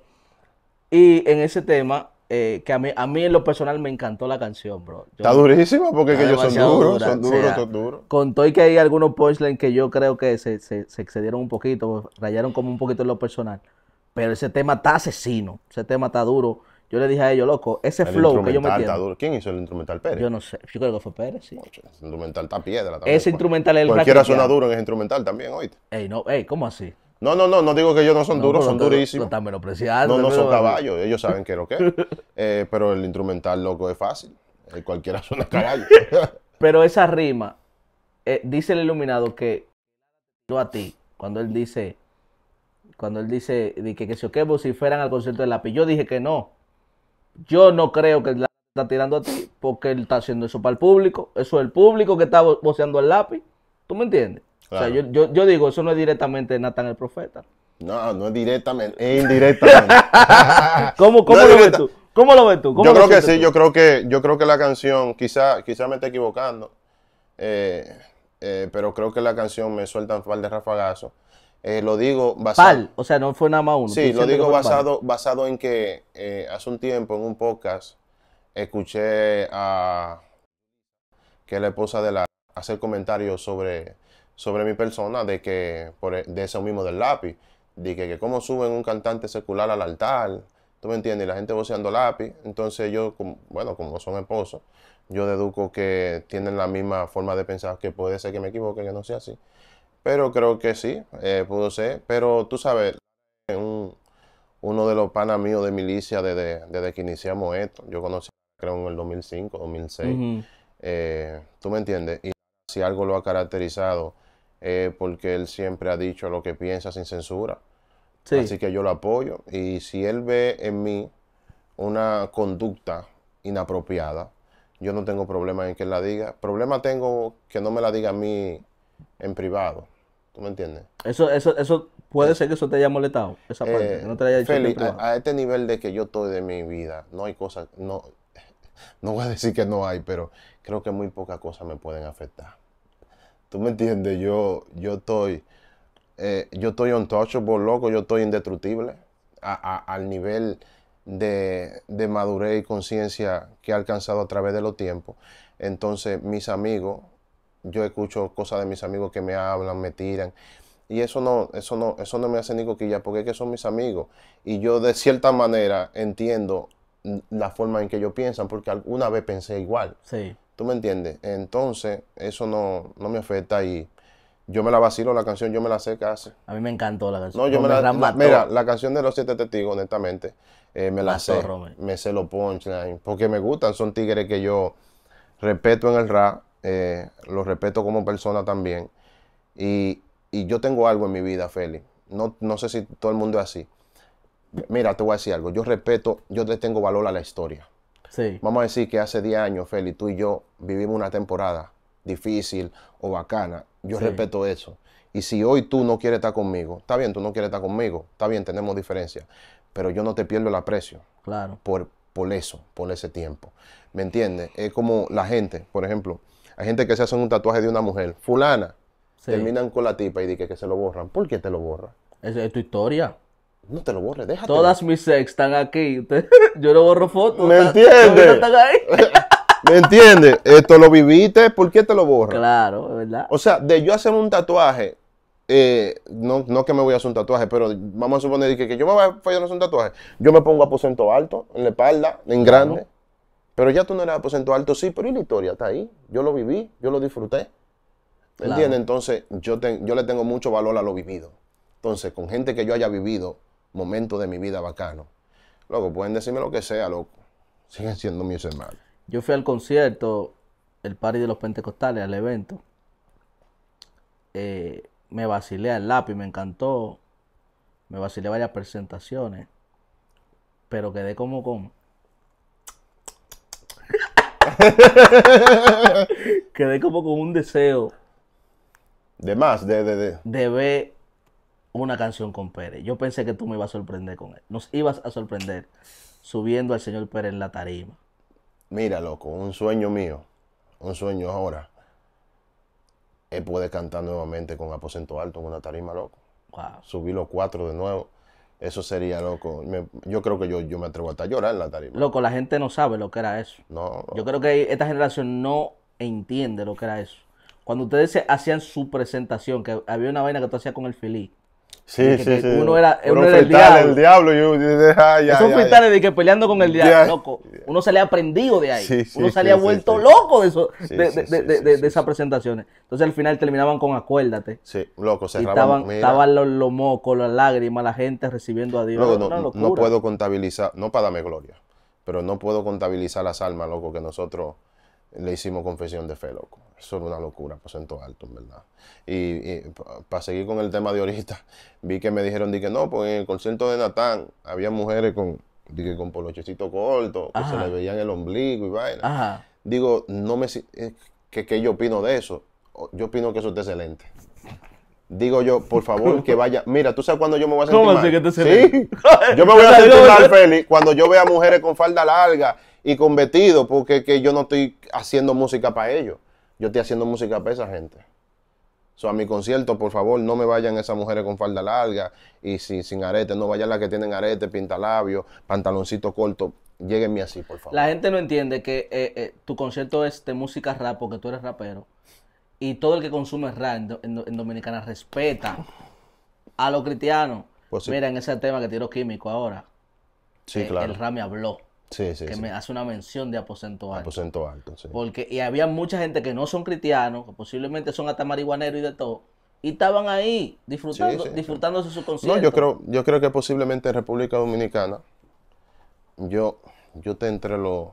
Y en ese tema eh, que a mí, a en lo personal me encantó la canción, bro. está durísimo porque ellos son duros, son duros, son duros. Contó y que hay algunos punchlines que yo creo que se, se, excedieron un poquito, rayaron como un poquito en lo personal. Pero ese tema está asesino, ese tema está duro. Yo le dije a ellos, loco, ese flow que yo me ¿Quién hizo el instrumental Pérez? Yo no sé, yo creo que fue Pérez, sí. el instrumental está piedra también. Ese instrumental es el Cualquiera suena duro en ese instrumental también, oíste. Ey, no, ey, ¿cómo así? No, no, no, no digo que ellos no son duros, son durísimos. No No, no son caballos, ellos saben que lo que eh, pero el instrumental loco es fácil. Eh, cualquiera suena caballo. pero esa rima, eh, dice el iluminado que no a ti, cuando él dice, cuando él dice de que, que si o si vociferan al concierto del lápiz, yo dije que no. Yo no creo que el lápiz está tirando a ti, porque él está haciendo eso para el público. Eso es el público que está voceando al lápiz. ¿Tú me entiendes? O sea, yo, digo, eso no es directamente Nathan el profeta. No, no es directamente, es indirectamente. ¿Cómo, lo ves tú? ¿Cómo lo ves tú? yo creo que sí, yo creo que, yo creo que la canción, quizá, quizá me esté equivocando, eh, eh, pero creo que la canción me suelta un par de Rafagazo. Eh, lo digo basado. o sea, no fue nada más uno. Sí, lo digo basado, basado en que hace un tiempo en un podcast escuché a que la esposa de la hacer comentarios sobre sobre mi persona de que, por, e, de eso mismo del lápiz, de que, cómo suben un cantante secular al altar, ¿tú me entiendes? Y la gente voceando lápiz, entonces yo, bueno, como son esposos, yo deduco que tienen la misma forma de pensar, que puede ser que me equivoque, que no sea así, pero creo que sí, eh, pudo ser, pero tú sabes, un, uno de los panas míos de milicia desde, que iniciamos esto, yo conocí creo en el 2005, 2006, eh, ¿tú me entiendes? Y si algo lo ha caracterizado eh, porque él siempre ha dicho lo que piensa sin censura. Así que yo lo apoyo y si él ve en mí una conducta inapropiada, yo no tengo problema en que él la diga. Problema tengo que no me la diga a mí en privado. ¿Tú me entiendes? Eso, eso, eso puede eh, ser que eso te haya molestado, esa eh, parte, no te haya dicho a, este nivel de que yo estoy de mi vida, no hay cosas, no, no voy a decir que no hay, pero creo que muy pocas cosas me pueden afectar. ¿Tú me entiendes? Yo, yo estoy, eh, yo estoy untouchable, loco, yo estoy indestructible al nivel de, madurez y conciencia que he alcanzado a través de los tiempos. Entonces, mis amigos, yo escucho cosas de mis amigos que me hablan, me tiran. Y eso no, eso no, eso no me hace ni coquilla, porque es que son mis amigos. Y yo de cierta manera entiendo la forma en que ellos piensan, porque alguna vez pensé igual. Sí. ¿Tú me entiendes? Entonces, eso no, me afecta y yo me la vacilo la canción, yo me la sé casi. A mí me encantó la canción. No, yo me, la, Mira, la canción de los siete testigos, honestamente, eh, me la sé. Me sé los punchlines, porque me gustan. Son tigres que yo respeto en el rap, eh, los respeto como persona también. Y, yo tengo algo en mi vida, Feli. No, no sé si todo el mundo es así. Mira, te voy a decir algo. Yo respeto, yo le tengo valor a la historia. Vamos a decir que hace 10 años, Feli, tú y yo vivimos una temporada difícil o bacana. Yo respeto eso. Y si hoy tú no quieres estar conmigo, está bien, tú no quieres estar conmigo, está bien, tenemos diferencias. Pero yo no te pierdo el aprecio. Claro. Por, por eso, por ese tiempo. ¿Me entiendes? Es como la gente, por ejemplo, hay gente que se hace un tatuaje de una mujer, fulana, terminan con la tipa y dicen que, se lo borran. ¿Por qué te lo borran? Esa es tu historia. No te lo borres, déjate. Todas mis sex están aquí. yo no borro fotos. ¿Me entiendes? ¿Me entiendes? Esto lo viviste, ¿por qué te lo borras? Claro, verdad. O sea, de yo hacer un tatuaje, eh, no, no que me voy a hacer un tatuaje, pero vamos a suponer que, que yo me voy a fallar un tatuaje. Yo me pongo aposento alto, en la espalda, en grande. Pero ya tú no eres aposento alto, sí, pero y la historia está ahí. Yo lo viví, yo lo disfruté. ¿Me entiendes? Entonces, yo, yo le tengo mucho valor a lo vivido. Entonces, con gente que yo haya vivido, momento de mi vida bacano. Loco, pueden decirme lo que sea, loco. Siguen siendo mis hermanos. Yo fui al concierto, el party de los pentecostales, al evento. Eh, me vacilé al lápiz, me encantó. Me vacilé varias presentaciones. Pero quedé como con. quedé como con un deseo. De más, de, de, de. De ver una canción con Pérez. Yo pensé que tú me ibas a sorprender con él. Nos ibas a sorprender subiendo al señor Pérez en la tarima. Mira, loco, un sueño mío, un sueño ahora, él puede cantar nuevamente con aposento alto en una tarima, loco. Wow. Subí los cuatro de nuevo. Eso sería loco. yo creo que yo, me atrevo hasta estar llorar en la tarima. Loco, la gente no sabe lo que era eso. No, Yo creo que esta generación no entiende lo que era eso. Cuando ustedes hacían su presentación, que había una vaina que tú hacías con el Fili, Sí, sí, sí. Uno era, uno era el diablo. El diablo que peleando con el diablo, Uno loco. Uno ha aprendido de ahí. Sí, sí, uno salía vuelto loco de, eso, de, de, de, esas presentaciones. Entonces al final terminaban con acuérdate. Sí, loco, se Estaban, los, mocos, las lágrimas, la gente recibiendo a Dios. no puedo contabilizar, no para darme gloria, pero no puedo contabilizar las almas, loco, que nosotros le hicimos confesión de fe, loco. Eso era una locura, por ciento alto, en verdad. Y, para seguir con el tema de ahorita, vi que me dijeron, que no, pues en el concierto de Natán había mujeres con, con polochecito corto, que se le veían el ombligo y vaina. Digo, no me... Eh, ¿Qué yo opino de eso? Yo opino que eso es excelente. Digo yo, por favor, que vaya. Mira, tú sabes cuando yo me voy a sentir ¿Cómo mal. yo me voy a sentir mal, cuando yo vea mujeres con falda larga y convertido, porque que yo no estoy haciendo música para ellos. Yo estoy haciendo música para esa gente. sea, a mi concierto, por favor, no me vayan esas mujeres con falda larga y sin arete. No vayan las que tienen arete, pintalabios, pantaloncito corto. Lléguenme así, por favor. La gente no entiende que eh, eh, tu concierto es de música rap porque tú eres rapero. Y todo el que consume rap en, Dominicana respeta a los cristianos. Pues Mira, en ese tema que tiró Químico ahora. Sí, eh, claro. El rap me habló que me hace una mención de aposento alto. Porque y había mucha gente que no son cristianos, que posiblemente son hasta marihuaneros y de todo, y estaban ahí disfrutando, disfrutándose su concierto. No, yo creo, yo creo que posiblemente en República Dominicana, yo, yo te entre los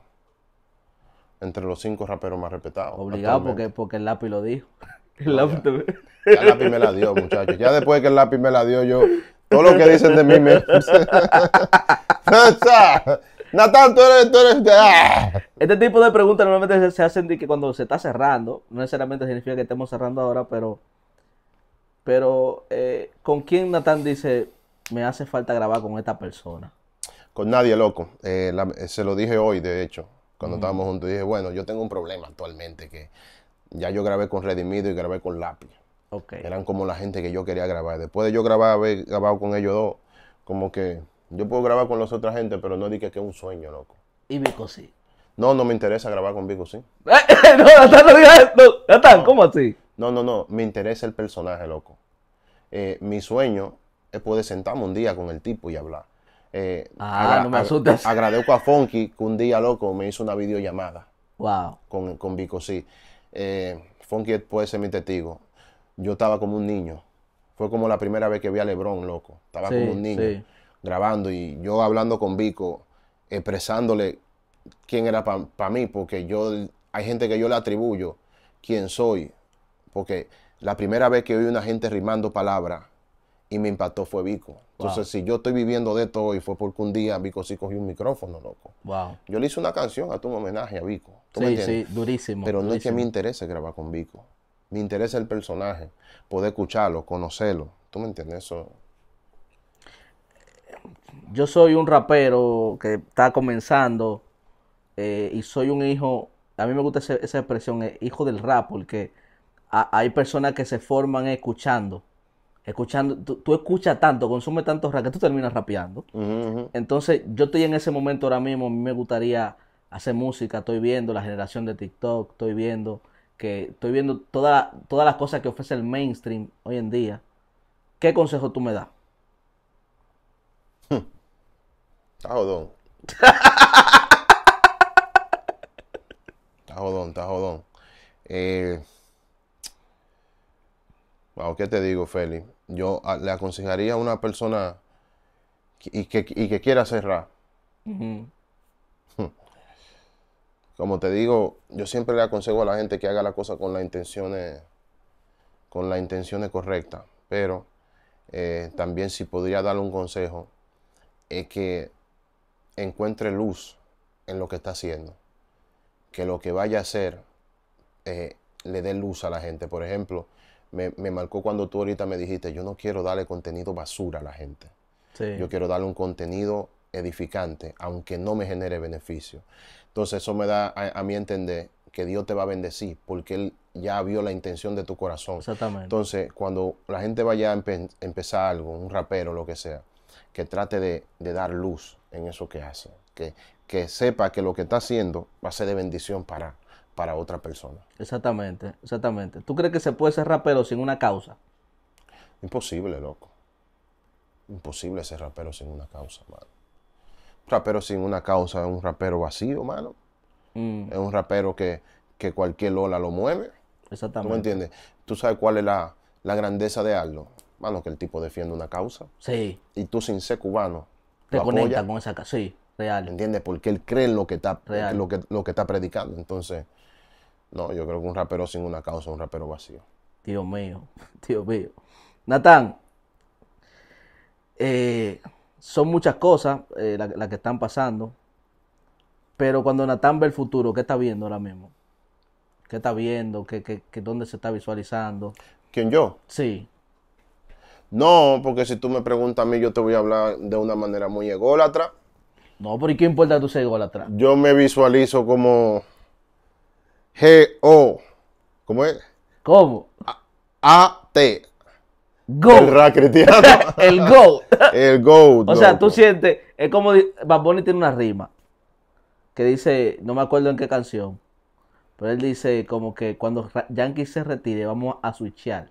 entre los cinco raperos más respetados. Obligado porque, porque el lápiz lo dijo. El, lápiz, me la dio, muchachos. Ya después que el lápiz me la dio, yo todo lo que dicen de mí me. Natán, tú eres, tú ah. Este tipo de preguntas normalmente se hacen de que cuando se está cerrando, no necesariamente significa que estemos cerrando ahora, pero. Pero, eh, ¿con quién Natán dice, me hace falta grabar con esta persona? Con nadie, loco. Eh, eh, se lo dije hoy, de hecho, cuando estábamos juntos. Dije, bueno, yo tengo un problema actualmente que ya yo grabé con Redimido y grabé con Lápiz. Okay. Eran como la gente que yo quería grabar. Después de yo grabar, haber grabado con ellos dos, como que yo puedo grabar con los otra gente, pero no dije que es un sueño, loco. Y Vico sí. No, no me interesa grabar con Vico sí. no, no digas no, ¿cómo así? No, no, no. Me interesa el personaje, loco. Eh, mi sueño es poder sentarme un día con el tipo y hablar. Eh, ah, no me asustes. agradezco a Fonky que un día, loco, me hizo una videollamada. Wow. Con, con Vico sí. Eh, Fonky puede ser mi testigo. Yo estaba como un niño. Fue como la primera vez que vi a Lebron, loco. Estaba como un niño. Sí grabando y yo hablando con Vico, expresándole quién era para mí, porque yo hay gente que yo le atribuyo quién soy, porque la primera vez que oí una gente rimando palabras y me impactó fue Vico. Entonces, si yo estoy viviendo de todo y fue porque un día Vico sí cogió un micrófono, loco. Wow. Yo le hice una canción a tu homenaje a Vico. sí, sí, durísimo. Pero no es que me interese grabar con Vico. Me interesa el personaje, poder escucharlo, conocerlo. ¿Tú me entiendes? Eso yo soy un rapero que está comenzando eh, y soy un hijo, a mí me gusta esa, expresión, eh, hijo del rap, porque hay personas que se forman escuchando. Escuchando, tú, escuchas tanto, consumes tanto rap que tú terminas rapeando. Entonces, yo estoy en ese momento ahora mismo, a mí me gustaría hacer música, estoy viendo la generación de TikTok, estoy viendo que estoy viendo toda, todas las cosas que ofrece el mainstream hoy en día. ¿Qué consejo tú me das? Está jodón. está jodón, está jodón. Eh, ¿qué te digo, Feli? Yo ah, le aconsejaría a una persona y, que, quiera cerrar. Como te digo, yo siempre le aconsejo a la gente que haga la cosa con las intenciones, con las intenciones correctas. Pero eh, también si podría darle un consejo, es que encuentre luz en lo que está haciendo. Que lo que vaya a hacer eh, le dé luz a la gente. Por ejemplo, me, marcó cuando tú ahorita me dijiste, yo no quiero darle contenido basura a la gente. Yo quiero darle un contenido edificante, aunque no me genere beneficio. Entonces eso me da a, mí entender que Dios te va a bendecir, porque Él ya vio la intención de tu corazón. Exactamente. Entonces, cuando la gente vaya a empezar algo, un rapero, lo que sea, que trate de, de dar luz, en eso que hace. Que, sepa que lo que está haciendo va a ser de bendición para, para otra persona. Exactamente, exactamente. ¿Tú crees que se puede ser rapero sin una causa? Imposible, loco. Imposible ser rapero sin una causa, mano. Un rapero sin una causa es un rapero vacío, mano. Mm. Es un rapero que, que cualquier Lola lo mueve. Exactamente. ¿Tú me entiendes? ¿Tú sabes cuál es la, la grandeza de Aldo? Mano, que el tipo defiende una causa. Sí. Y tú sin ser cubano, te conecta con esa casa. Sí, real. ¿Entiendes? Porque él cree en lo que está, Lo que, lo que está predicando. Entonces, no, yo creo que un rapero sin una causa es un rapero vacío. Dios mío, Dios mío. Natán, eh, son muchas cosas eh, las que están pasando. Pero cuando Natán ve el futuro, ¿qué está viendo ahora mismo? ¿Qué está viendo? qué, qué dónde se está visualizando? ¿Quién yo? Sí. No, porque si tú me preguntas a mí, yo te voy a hablar de una manera muy ególatra. No, pero ¿y qué importa tú seas ególatra? Yo me visualizo como G-O. ¿Cómo es? ¿Cómo? A-T. Go. El rap cristiano. el go. el go. O sea, tú sientes, es como Baboni tiene una rima que dice, no me acuerdo en qué canción, pero él dice como que cuando Yankee se retire vamos a switchar.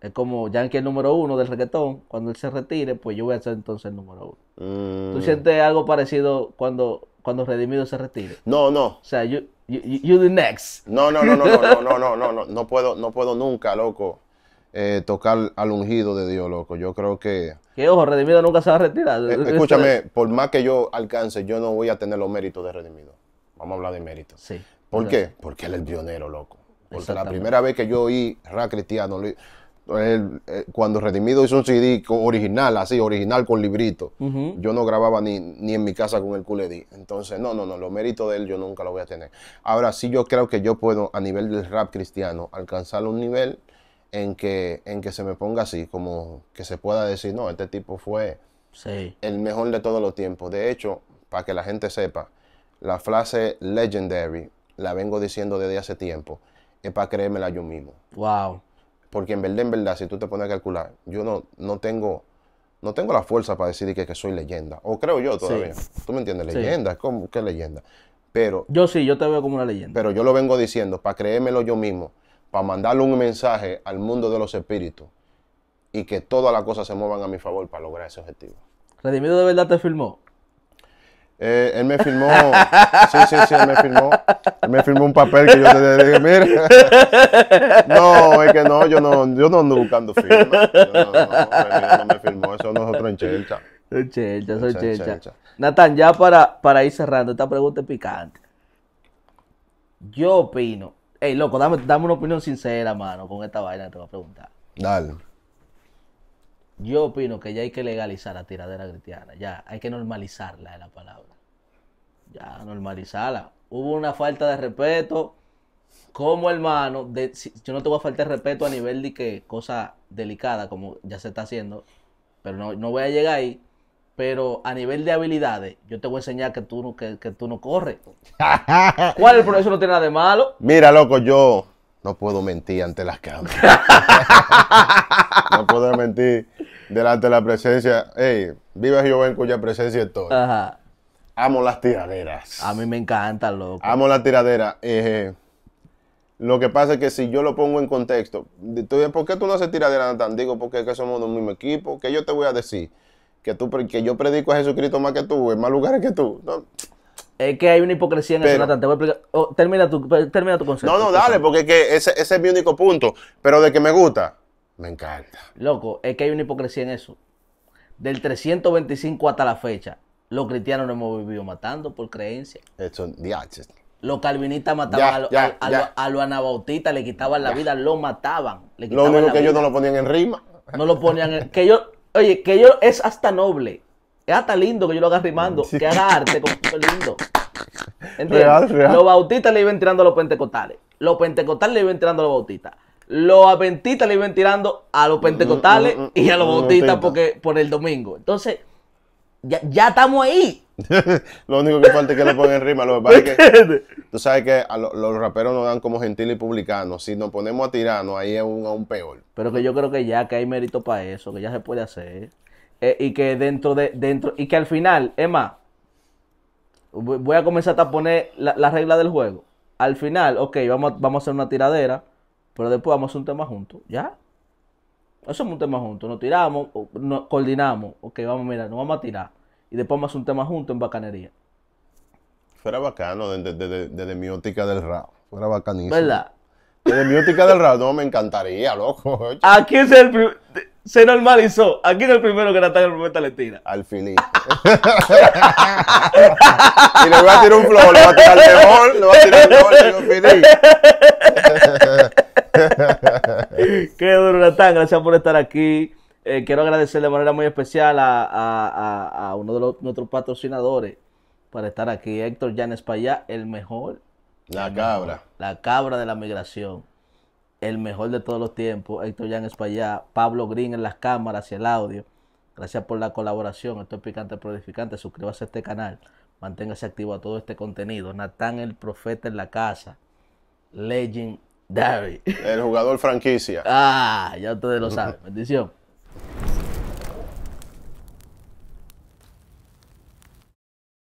Es como Yankee el número uno del reggaetón. Cuando él se retire, pues yo voy a ser entonces el número uno. ¿Tú mm. sientes algo parecido cuando, cuando Redimido se retire? No, no. O sea, you, the next. No, no, no, no, no, no, no, no, no, no puedo, no puedo nunca, loco. Eh, tocar al ungido de Dios, loco. Yo creo que. Que ojo, Redimido nunca se va a retirar. Eh, escúchame, por más que yo alcance, yo no voy a tener los méritos de Redimido. Vamos a hablar de méritos. Sí. ¿Por qué? Porque él es el pionero, loco. Porque la primera vez que yo oí Ra Cristiano, eh, cuando Redimido hizo un CD original, así, original con librito, yo no grababa ni, ni, en mi casa con el culedi. Entonces, no, no, no, los méritos de él yo nunca lo voy a tener. Ahora sí yo creo que yo puedo, a nivel del rap cristiano, alcanzar un nivel en que, en que se me ponga así, como que se pueda decir, no, este tipo fue el mejor de todos los tiempos. De hecho, para que la gente sepa, la frase legendary la vengo diciendo desde hace tiempo, es para creérmela yo mismo. Wow. Porque en verdad, en verdad, si tú te pones a calcular, yo no, no tengo no tengo la fuerza para decir que, soy leyenda. O creo yo todavía. ¿Tú me entiendes? Leyenda, ¿qué leyenda? Pero, yo sí, yo te veo como una leyenda. Pero yo lo vengo diciendo para creérmelo yo mismo, para mandarle un mensaje al mundo de los espíritus y que todas las cosas se muevan a mi favor para lograr ese objetivo. Redimido de verdad te firmó? Eh, él me firmó, sí, sí, sí, él me firmó, él me firmó un papel que yo te dije, mira, no, es que no, yo no, yo no ando buscando firma, no, no, no, no me firmó, eso nosotros en chelcha. Soy chelcha, soy Natán, ya para, para ir cerrando, esta pregunta es picante. Yo opino, Ey, loco, dame, dame una opinión sincera, mano, con esta vaina que te voy a preguntar. Dale. Yo opino que ya hay que legalizar la tiradera cristiana, ya, hay que normalizarla, de la palabra ya normalizarla. Hubo una falta de respeto como hermano. yo no te voy a faltar respeto a nivel de que cosa delicada, como ya se está haciendo, pero no, no voy a llegar ahí. Pero a nivel de habilidades, yo te voy a enseñar que tú no, que, tú no corres. ¿Cuál es el proceso? No tiene nada de malo. Mira, loco, yo no puedo mentir ante las cámaras. no puedo mentir delante de la presencia. ¡Ey! viva Jehová en cuya presencia estoy. Ajá. Amo las tiraderas. A mí me encanta loco. Amo las tiraderas. Eh, lo que pasa es que si yo lo pongo en contexto, ¿por qué tú no haces tiraderas, Natán? Digo, porque que somos del mismo equipo. ¿Qué yo te voy a decir? Que, tú, que yo predico a Jesucristo más que tú, en más lugares que tú. Es que hay una hipocresía en eso, Natán. Te voy a explicar. Oh, termina, tu, pues, termina concepto. No, no, dale, porque ese, ese es mi único punto. Pero de que me gusta, me encanta. Loco, es que hay una hipocresía en eso. Del 325 hasta la fecha los cristianos no hemos vivido matando por creencia. Eso, los calvinistas mataban a, los, anabautistas, le quitaban la vida, lo mataban. lo único que ellos no lo ponían en rima. No lo ponían en. Que yo, oye, que yo es hasta noble. Es hasta lindo que yo lo haga rimando. Que haga arte como lindo. Real, real. Los bautistas le iban tirando a los pentecostales. Los pentecostales le iban tirando a los bautistas. Los aventistas le iban tirando a los mm, mm, pentecostales mm, y a los bautistas porque, por el domingo. Entonces, ya, estamos ahí. lo único que falta es que le pongan rima. Lo que pasa es que tú sabes que a los raperos nos dan como gentil y publicano. Si nos ponemos a tirarnos, ahí es un, aún peor. Pero que yo creo que ya que hay mérito para eso, que ya se puede hacer. Eh, y que dentro de. dentro Y que al final, Emma voy a comenzar a poner la, regla del juego. Al final, ok, vamos, vamos a hacer una tiradera, pero después vamos a hacer un tema juntos. ¿Ya? hacemos un tema junto nos tiramos, nos coordinamos, ok, vamos, mira, nos vamos a tirar. Y después vamos a hacer un tema junto en bacanería. Fuera bacano de, de, de, de, mi óptica del rap. Fuera bacanísimo. ¿Verdad? De mi del rap, no, me encantaría, loco. Aquí es el Se normalizó. Aquí es el primero que la está en el Al finí. y le voy a tirar un flor, le voy a tirar el mejor, le voy a tirar el mejor, Qué duro, Natán. Gracias por estar aquí. Eh, quiero agradecer de manera muy especial a, uno de nuestros patrocinadores para estar aquí, Héctor para Payá, el mejor. La cabra. la cabra de la migración. El mejor de todos los tiempos, Héctor para Payá, Pablo Green en las cámaras y el audio. Gracias por la colaboración. Esto es Picante Prolificante. Suscríbase a este canal. Manténgase activo a todo este contenido. Natán el Profeta en la casa. Legend David. El jugador franquicia. Ah, ya ustedes lo saben. Bendición.